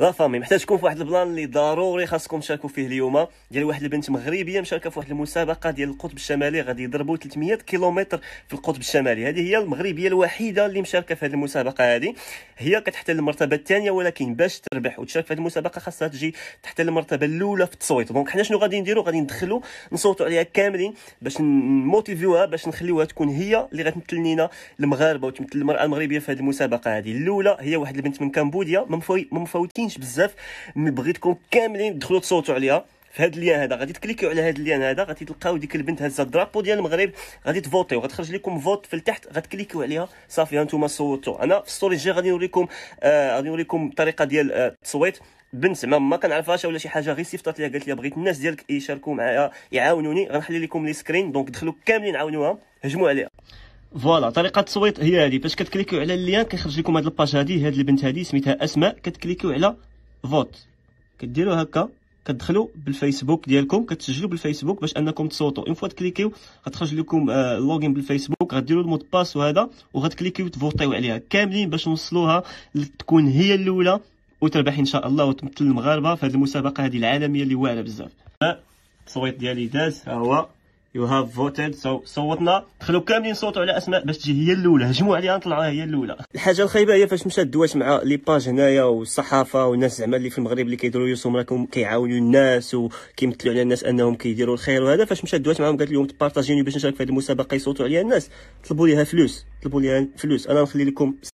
لا فامي محتاج تكون في واحد البلان اللي ضروري خاصكم تشاركوا فيه اليوم ديال واحد البنت مغربيه مشاركه في واحد المسابقه ديال القطب الشمالي غادي يضربوا 300 كيلومتر في القطب الشمالي هذه هي المغربيه الوحيده اللي مشاركه في هذه المسابقه هذه هي كتحتل المرتبه الثانيه ولكن باش تربح وتشارك في هذه المسابقه خاصها تجي تحتل المرتبه الاولى في التصويت دونك حنا شنو غادي نديرو غادي ندخلو نصوتوا عليها كاملين باش نموتيفيوها باش نخليوها تكون هي اللي غتمثل لينا المغاربه وتمثل المراه المغربيه في هذه المسابقه هذه الاولى هي واحد البنت من كمبوديا ما مفوتينش بزاف بغيتكم كاملين تدخلوا تصوتوا عليها في هذا اللين هذا غادي تكليكيو على هذا اللين هذا غادي تلقاو ديك البنت هازه الدرابو ديال المغرب غادي تفوتيو غتخرج لكم فوت في التحت غتكليكيو عليها صافي هانتوما صوتوا انا في السطوري الجاي غادي نوريكم آه غادي نوريكم الطريقه ديال آه، التصويت بنت ما ما كنعرفهاش ولا شي حاجه غير صيفطات ليها قالت لي بغيت الناس ديالك يشاركوا معايا يعاونوني غنحلي لكم لي سكرين دونك دخلوا كاملين عاونوها هجموا عليها فوالا طريقه التصويت هي هذه باش كتكليكيو على اللين كيخرج لكم هذه الباج هذه هذه البنت هذه سميتها اسماء كتكليكيو على فوت كديروا هكا كتدخلوا بالفيسبوك ديالكم كتسجلوا بالفيسبوك باش انكم تصوتوا اون فوا تكليكيو غتخرج لكم آه لوغين بالفيسبوك غديروا المود باس وهذا وغتكليكيو تفوتيو عليها كاملين باش نوصلوها تكون هي الاولى وتربح ان شاء الله وتمثل المغاربه في هذه المسابقه هذه العالميه اللي واعره بزاف التصويت ديالي داز ها هو يو هاف فوتد سو صوتنا دخلوا كاملين صوتوا على اسماء باش تجي هي الاولى هجموا عليها نطلعوها هي الاولى الحاجه الخايبه هي فاش مشات الدواج مع لي باج هنايا والصحافه والناس زعما اللي في المغرب اللي كيديروا يوسهم راكم كيعاونوا الناس وكيمثلوا على الناس انهم كيديروا الخير وهذا فاش مشات الدواج معاهم قالت لهم تبارطاجيوني باش نشارك في هذه المسابقه يصوتوا عليها الناس طلبوا ليها فلوس طلبوا ليها فلوس انا نخلي لكم